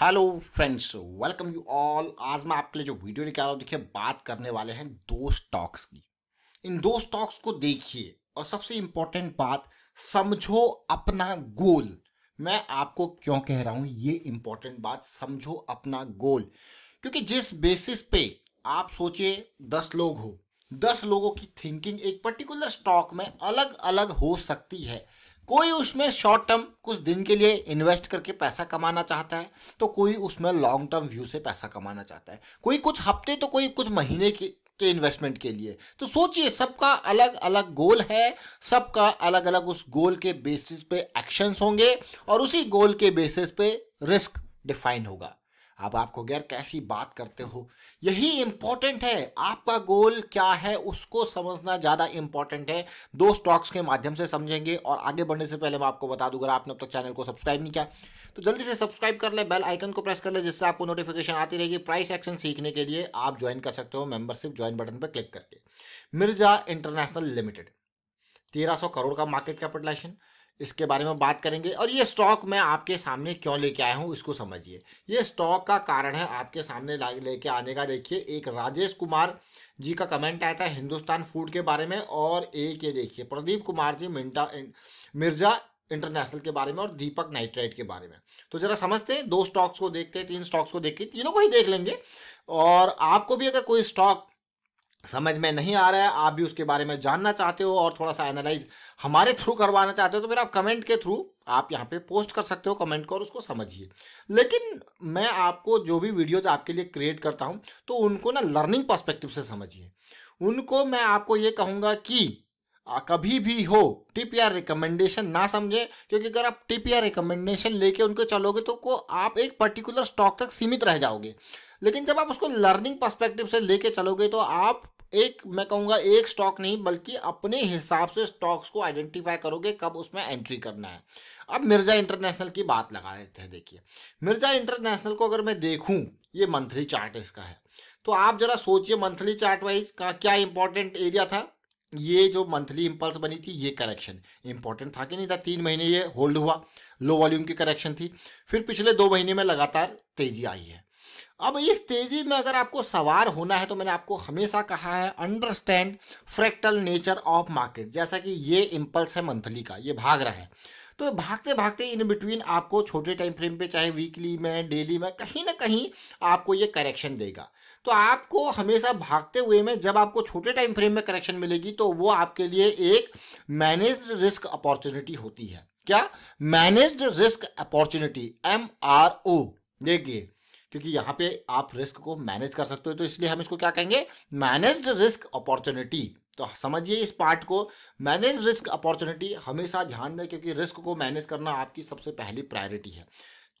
hello friends welcome you all आज मैं आपके लिए जो वीडियो निकाल रहा हूँ देखिए बात करने वाले हैं दो स्टॉक्स की इन दो स्टॉक्स को देखिए और सबसे इम्पोर्टेंट बात समझो अपना गोल मैं आपको क्यों कह रहा हूँ ये इम्पोर्टेंट बात समझो अपना गोल क्योंकि जिस बेसिस पे आप सोचे दस लोग हो दस लोगों की थिंकिंग एक पर्टिकुलर स्टॉक में अलग अलग हो सकती है कोई उसमें शॉर्ट टर्म कुछ दिन के लिए इन्वेस्ट करके पैसा कमाना चाहता है तो कोई उसमें लॉन्ग टर्म व्यू से पैसा कमाना चाहता है कोई कुछ हफ्ते तो कोई कुछ महीने के के इन्वेस्टमेंट के लिए तो सोचिए सबका अलग अलग गोल है सबका अलग अलग उस गोल के बेसिस पे एक्शंस होंगे और उसी गोल के बेसिस पे रिस्क डिफाइन होगा अब आपको गैर कैसी बात करते हो यही इंपॉर्टेंट है आपका गोल क्या है उसको समझना ज़्यादा इंपॉर्टेंट है दो स्टॉक्स के माध्यम से समझेंगे और आगे बढ़ने से पहले मैं आपको बता दूँ अगर आपने अब तक चैनल को सब्सक्राइब नहीं किया तो जल्दी से सब्सक्राइब कर ले बेल आइकन को प्रेस कर ले जिससे आपको नोटिफिकेशन आती रहेगी प्राइस एक्शन सीखने के लिए आप ज्वाइन कर सकते हो मेंबरशिप ज्वाइन बटन पर क्लिक करके मिर्जा इंटरनेशनल लिमिटेड तेरह सौ करोड़ का मार्केट कैपिटलाइजेशन इसके बारे में बात करेंगे और ये स्टॉक मैं आपके सामने क्यों लेके आया हूँ इसको समझिए ये स्टॉक का कारण है आपके सामने लेके आने का देखिए एक राजेश कुमार जी का कमेंट आया था हिंदुस्तान फूड के बारे में और एक ये देखिए प्रदीप कुमार जी मिंटा मिर्जा इंटरनेशनल के बारे में और दीपक नाइट्राइट के बारे में तो जरा समझते हैं दो स्टॉक्स को देखते हैं तीन स्टॉक्स को देख के तीनों को ही देख लेंगे और आपको भी अगर कोई स्टॉक समझ में नहीं आ रहा है आप भी उसके बारे में जानना चाहते हो और थोड़ा सा एनालाइज हमारे थ्रू करवाना चाहते हो तो फिर आप कमेंट के थ्रू आप यहाँ पे पोस्ट कर सकते हो कमेंट को और उसको समझिए लेकिन मैं आपको जो भी वीडियोज आपके लिए क्रिएट करता हूँ तो उनको ना लर्निंग पर्स्पेक्टिव से समझिए उनको मैं आपको ये कहूँगा कि कभी भी हो टिप या रिकमेंडेशन ना समझे क्योंकि अगर आप टिप या रिकमेंडेशन लेके उनको चलोगे तो को आप एक पर्टिकुलर स्टॉक तक सीमित रह जाओगे लेकिन जब आप उसको लर्निंग पर्सपेक्टिव से लेके चलोगे तो आप एक मैं कहूँगा एक स्टॉक नहीं बल्कि अपने हिसाब से स्टॉक्स को आइडेंटिफाई करोगे कब उसमें एंट्री करना है अब मिर्ज़ा इंटरनेशनल की बात लगा लेते हैं देखिए मिर्ज़ा इंटरनेशनल को अगर मैं देखूँ ये मंथली चार्ट इसका है तो आप जरा सोचिए मंथली चार्ट वाइज का क्या इंपॉर्टेंट एरिया था ये जो मंथली इंपल्स बनी थी ये करेक्शन इंपॉर्टेंट था कि नहीं था तीन महीने ये होल्ड हुआ लो वॉल्यूम की करेक्शन थी फिर पिछले दो महीने में लगातार तेजी आई है अब इस तेजी में अगर आपको सवार होना है तो मैंने आपको हमेशा कहा है understand fractal nature of market जैसा कि ये इम्पल्स है मंथली का ये भाग रहा है तो भागते भागते इन बिटवीन आपको छोटे टाइम फ्रेम पे चाहे वीकली में डेली में कहीं ना कहीं आपको ये करेक्शन देगा तो आपको हमेशा भागते हुए में जब आपको छोटे टाइम फ्रेम में करेक्शन मिलेगी तो वो आपके लिए एक मैनेज रिस्क अपॉर्चुनिटी होती है क्या managed risk opportunity M R O देखिए क्योंकि यहां पे आप रिस्क को मैनेज कर सकते हो तो इसलिए हम इसको क्या कहेंगे मैनेज्ड रिस्क अपॉर्चुनिटी तो समझिए इस पार्ट को मैनेज रिस्क अपॉर्चुनिटी हमेशा ध्यान दें क्योंकि रिस्क को मैनेज करना आपकी सबसे पहली प्रायोरिटी है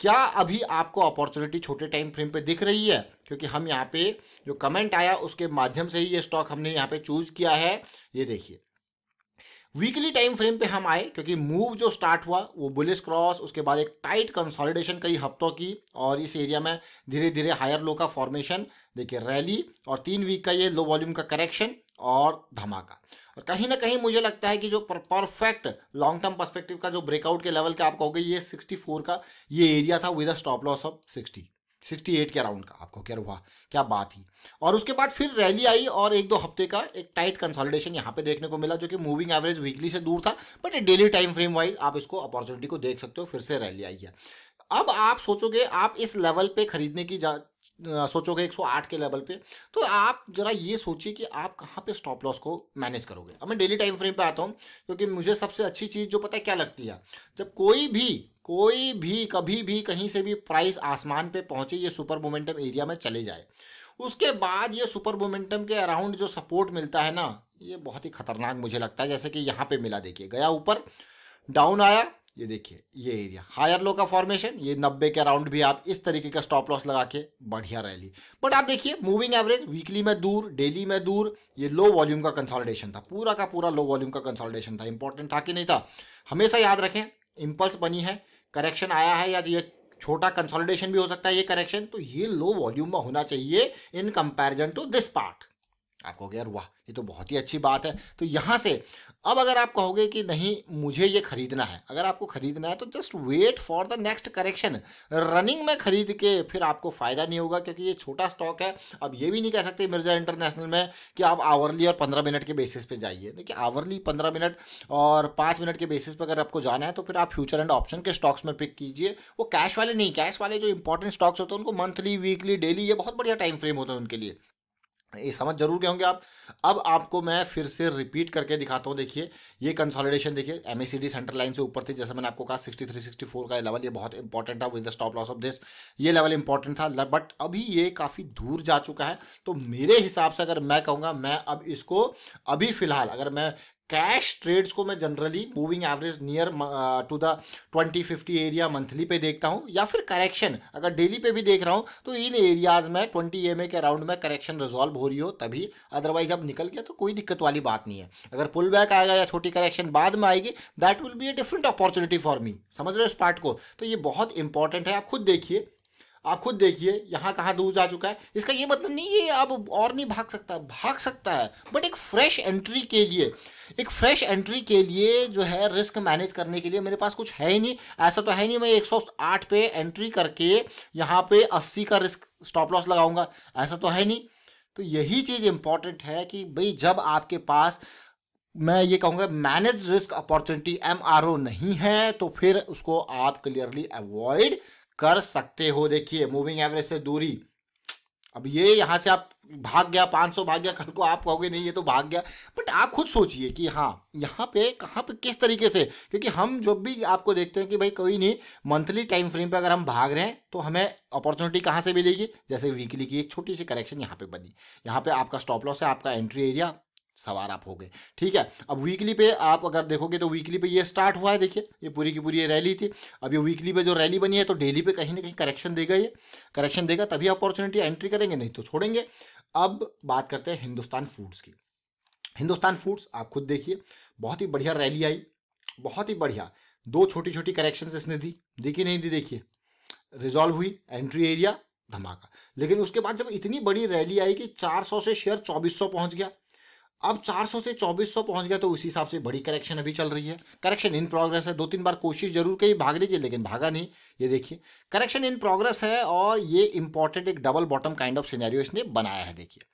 क्या अभी आपको अपॉर्चुनिटी छोटे टाइम फ्रेम पे दिख रही है क्योंकि हम यहाँ पे जो कमेंट आया उसके माध्यम से ही ये स्टॉक हमने यहाँ पे चूज किया है ये देखिए वीकली टाइम फ्रेम पे हम आए क्योंकि मूव जो स्टार्ट हुआ वो बुलिस क्रॉस उसके बाद एक टाइट कंसोलिडेशन कई हफ्तों की और इस एरिया में धीरे धीरे हायर लो का फॉर्मेशन देखिए रैली और तीन वीक का ये लो वॉल्यूम का करेक्शन और धमाका और कहीं ना कहीं मुझे लगता है कि जो परफेक्ट लॉन्ग टर्म पर्सपेक्टिव का जो ब्रेकआउट के लेवल का आप कहोगे ये सिक्सटी का ये एरिया था with a stop loss of sixty sixty eight के अराउंड का आपको क्या हुआ क्या बात ही और उसके बाद फिर रैली आई और एक दो हफ्ते का एक टाइट कंसोलिडेशन यहाँ पे देखने को मिला जो कि मूविंग एवरेज वीकली से दूर था but daily time frame wise आप इसको अपॉर्चुनिटी को देख सकते हो फिर से रैली आई है अब आप सोचोगे आप इस लेवल पे खरीदने की जा सोचोगे 108 के लेवल पे तो आप ज़रा ये सोचिए कि आप कहाँ पे स्टॉप लॉस को मैनेज करोगे अब मैं डेली टाइम फ्रेम पे आता हूँ क्योंकि मुझे सबसे अच्छी चीज़ जो पता है क्या लगती है जब कोई भी कोई भी कभी भी कहीं से भी प्राइस आसमान पे पहुँचे ये सुपर मोमेंटम एरिया में चले जाए उसके बाद ये सुपर मोमेंटम के अराउंड जो सपोर्ट मिलता है ना ये बहुत ही खतरनाक मुझे लगता है जैसे कि यहाँ पर मिला देखिए गया ऊपर डाउन आया ये देखिए ये एरिया हायर लो का फॉर्मेशन ये नब्बे के अराउंड भी आप इस तरीके का स्टॉप लॉस लगा के बढ़िया रैली बट आप देखिए मूविंग एवरेज वीकली में दूर डेली में दूर ये लो वॉल्यूम का कंसोलिडेशन था पूरा का पूरा लो वॉल्यूम का कंसोलिडेशन था इंपॉर्टेंट था कि नहीं था हमेशा याद रखें इम्पल्स बनी है करेक्शन आया है या ये छोटा कंसोलिडेशन भी हो सकता है ये करेक्शन तो ये लो वॉल्यूम में होना चाहिए in comparison to this part आपको यार वाह ये तो बहुत ही अच्छी बात है तो यहाँ से अब अगर आप कहोगे कि नहीं मुझे ये खरीदना है अगर आपको खरीदना है तो just wait for the next correction running में खरीद के फिर आपको फ़ायदा नहीं होगा क्योंकि ये छोटा स्टॉक है अब ये भी नहीं कह सकते मिर्ज़ा इंटरनेशनल में कि आप आवरली और पंद्रह मिनट के बेसिस पे जाइए देखिए आवरली पंद्रह मिनट और पाँच मिनट के बेसिस पर अगर आपको जाना है तो फिर आप फ्यूचर एंड ऑप्शन के स्टॉक्स में पिक कीजिए वो कैश वाले नहीं कैश वाले जो इंपॉर्टेंट स्टॉक्स होते हैं उनको मंथली वीकली डेली ये बहुत बढ़िया टाइम फ्रेम होता है उनके लिए ये समझ जरूर गए होंगे आप अब आपको मैं फिर से रिपीट करके दिखाता हूँ देखिए ये कंसोलिडेशन देखिए एम सेंटर लाइन से ऊपर थी जैसे मैंने आपको कहा 63 64 का लेवल ये बहुत इंपॉर्टेंट था with the stop loss of this ये लेवल इंपॉर्टेंट था बट अभी ये काफ़ी दूर जा चुका है तो मेरे हिसाब से अगर मैं कहूँगा मैं अब इसको अभी फिलहाल अगर मैं कैश ट्रेड्स को मैं generally moving average near to the twenty fifty area monthly पे देखता हूँ या फिर करेक्शन अगर डेली पे भी देख रहा हूँ तो इन एरियाज में ट्वेंटी एम के अराउंड में करेक्शन रिजॉल्व हो रही हो तभी अदरवाइज अब निकल गया तो कोई दिक्कत वाली बात नहीं है अगर पुल बैक आएगा या छोटी करेक्शन बाद में आएगी that will be a different opportunity for me समझ रहे हो इस पार्ट को तो ये बहुत इंपॉर्टेंट है आप खुद देखिए आप खुद देखिए यहाँ कहाँ दूर जा चुका है इसका ये मतलब नहीं ये अब और नहीं भाग सकता भाग सकता है बट एक फ्रेश एंट्री के लिए एक फ्रेश एंट्री के लिए जो है रिस्क मैनेज करने के लिए मेरे पास कुछ है ही नहीं ऐसा तो है नहीं मैं 108 पे एंट्री करके यहाँ पे 80 का रिस्क स्टॉप लॉस लगाऊंगा ऐसा तो है नहीं तो यही चीज़ इंपॉर्टेंट है कि भाई जब आपके पास मैं ये कहूँगा मैनेज रिस्क अपॉर्चुनिटी एम नहीं है तो फिर उसको आप क्लियरली अवॉइड कर सकते हो देखिए मूविंग एवरेज से दूरी अब ये यहाँ से आप भाग गया 500 भाग गया कल को आप कहोगे नहीं ये तो भाग गया बट आप खुद सोचिए कि हाँ यहाँ पे कहाँ पे किस तरीके से क्योंकि हम जब भी आपको देखते हैं कि भाई कोई नहीं मंथली टाइम फ्रेम पे अगर हम भाग रहे हैं तो हमें अपॉर्चुनिटी कहाँ से मिलेगी जैसे वीकली की एक छोटी सी करेक्शन यहाँ पे बनी यहाँ पे आपका स्टॉप लॉस है आपका एंट्री एरिया सवार आप हो गए ठीक है अब वीकली पे आप अगर देखोगे तो वीकली पे ये स्टार्ट हुआ है देखिए ये पूरी की पूरी ये रैली थी अब ये वीकली पे जो रैली बनी है तो डेली पे कहीं ना कहीं करेक्शन देगा ये करेक्शन देगा तभी अपॉर्चुनिटी एंट्री करेंगे नहीं तो छोड़ेंगे अब बात करते हैं हिंदुस्तान फूड्स की हिंदुस्तान फूड्स आप खुद देखिए बहुत ही बढ़िया रैली आई बहुत ही बढ़िया दो छोटी छोटी करेक्शन इसने दी देखी नहीं दी देखिए रिजॉल्व हुई एंट्री एरिया धमाका लेकिन उसके बाद जब इतनी बड़ी रैली आई कि 400 से शेयर 2400 पहुंच गया अब 400 से 2400 पहुंच गया तो उसी हिसाब से बड़ी करेक्शन अभी चल रही है करेक्शन इन प्रोग्रेस है दो तीन बार कोशिश जरूर कही भाग लीजिए लेकिन भागा नहीं ये देखिए करेक्शन इन प्रोग्रेस है और ये इंपॉर्टेंट एक double bottom kind of scenario इसने बनाया है देखिए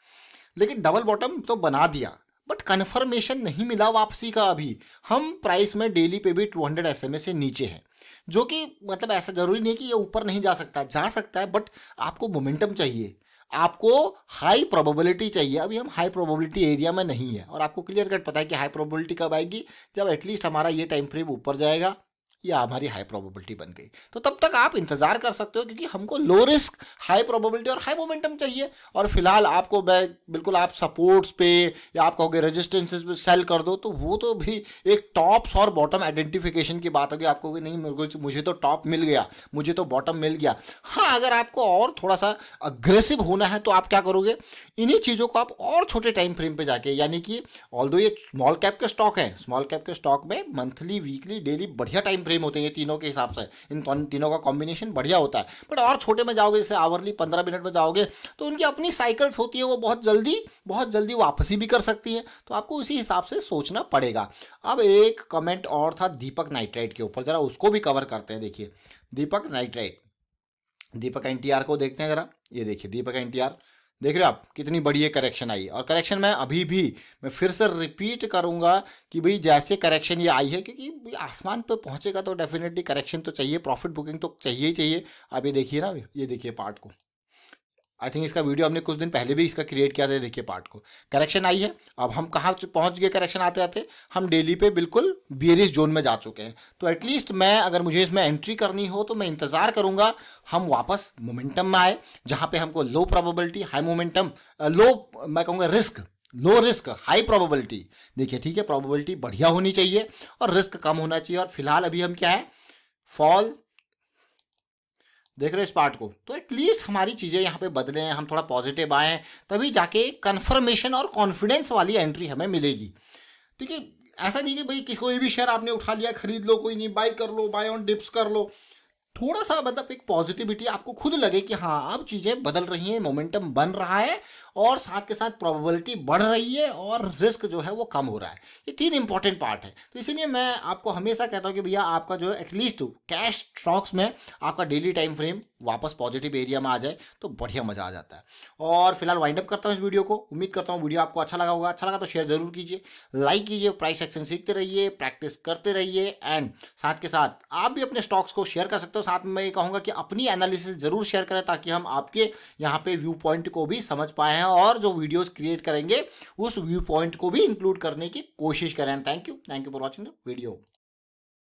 लेकिन डबल बॉटम तो बना दिया बट कन्फर्मेशन नहीं मिला वापसी का अभी हम प्राइस में डेली पे भी टू हंड्रेड एस एम से नीचे हैं जो कि मतलब ऐसा ज़रूरी नहीं है कि ये ऊपर नहीं जा सकता जा सकता है बट आपको मोमेंटम चाहिए आपको हाई प्रोबेबिलिटी चाहिए अभी हम हाई प्रोबेबिलिटी एरिया में नहीं है और आपको क्लियर कट पता है कि हाई प्रोबेबिलिटी कब आएगी जब एटलीस्ट हमारा ये टाइम फ्रेम ऊपर जाएगा ये हमारी हाई प्रोबेबिलिटी बन गई तो तब तक आप इंतज़ार कर सकते हो क्योंकि हमको लो रिस्क हाई प्रोबेबिलिटी और हाई मोमेंटम चाहिए और फिलहाल आपको मैं बिल्कुल आप सपोर्ट्स पे या आप कहोगे रेजिस्टेंसेस पे सेल कर दो तो वो तो भी एक टॉप्स और बॉटम आइडेंटिफिकेशन की बात होगी आपको कि नहीं तो, मुझे तो टॉप मिल गया मुझे तो बॉटम मिल गया हाँ अगर आपको और थोड़ा सा अग्रेसिव होना है तो आप क्या करोगे इन्हीं चीज़ों को आप और छोटे टाइम फ्रेम पर जाके यानी कि ऑल ये स्मॉल कैप के स्टॉक हैं स्मॉल कैप के स्टॉक में मंथली वीकली डेली बढ़िया टाइम फ्रेम होते हैं ये तीनों के हिसाब से इन तीनों का कॉम्बिनेशन बढ़िया होता है बट और छोटे में जाओगे जैसे आवरली पंद्रह मिनट में जाओगे तो उनकी अपनी साइकिल्स होती है वो बहुत जल्दी बहुत जल्दी वापसी भी कर सकती हैं तो आपको उसी हिसाब से सोचना पड़ेगा अब एक कमेंट और था दीपक नाइट्राइट के ऊपर ज़रा उसको भी कवर करते हैं देखिए दीपक नाइट्राइट दीपक एन को देखते हैं ज़रा ये देखिए दीपक एन देख रहे हो आप कितनी बड़ी ये करेक्शन आई और करेक्शन मैं अभी भी मैं फिर से रिपीट करूंगा कि भाई जैसे करेक्शन ये आई है क्योंकि आसमान पे पहुंचेगा तो डेफिनेटली करेक्शन तो चाहिए प्रॉफिट बुकिंग तो चाहिए ही चाहिए आप ये देखिए ना ये देखिए पार्ट को आई थिंक इसका वीडियो हमने कुछ दिन पहले भी इसका क्रिएट किया था देखिए पार्ट को करेक्शन आई है अब हम कहाँ पहुँच गए करेक्शन आते आते हम डेली पे बिल्कुल बियरिस जोन में जा चुके हैं तो एटलीस्ट मैं अगर मुझे इसमें एंट्री करनी हो तो मैं इंतज़ार करूँगा हम वापस मोमेंटम में आए जहाँ पे हमको low probability high momentum low मैं कहूँगा risk low risk high probability देखिए ठीक है प्रोबेबिलिटी बढ़िया होनी चाहिए और रिस्क कम होना चाहिए और फिलहाल अभी हम क्या है फॉल देख रहे हो इस पार्ट को तो एटलीस्ट हमारी चीज़ें यहाँ पे बदले हैं हम थोड़ा पॉजिटिव आए हैं तभी जाके कन्फर्मेशन और कॉन्फिडेंस वाली एंट्री हमें मिलेगी ठीक है ऐसा नहीं कि भाई किसी कोई भी शेयर आपने उठा लिया खरीद लो कोई नहीं बाई कर लो बाय ऑन डिप्स कर लो थोड़ा सा मतलब एक पॉजिटिविटी आपको खुद लगे कि हाँ अब चीज़ें बदल रही हैं मोमेंटम बन रहा है और साथ के साथ प्रोबेबिलिटी बढ़ रही है और रिस्क जो है वो कम हो रहा है ये तीन इंपॉर्टेंट पार्ट है तो इसीलिए मैं आपको हमेशा कहता हूँ कि भैया आपका जो है एटलीस्ट कैश स्टॉक्स में आपका डेली टाइम फ्रेम वापस पॉजिटिव एरिया में आ जाए तो बढ़िया मज़ा आ जाता है और फिलहाल वाइंड अप करता हूँ इस वीडियो को उम्मीद करता हूँ वीडियो आपको अच्छा लगा होगा अच्छा लगा तो शेयर जरूर कीजिए लाइक कीजिए प्राइस एक्शन सीखते रहिए प्रैक्टिस करते रहिए एंड साथ के साथ आप भी अपने स्टॉक्स को शेयर कर सकते हो साथ में मैं कहूँगा कि अपनी एनालिसिस जरूर शेयर करें ताकि हम आपके यहाँ पे व्यू पॉइंट को भी समझ पाए हैं हैं और जो वीडियोस क्रिएट करेंगे उस व्यू पॉइंट को भी इंक्लूड करने की कोशिश करें thank you thank you for watching the video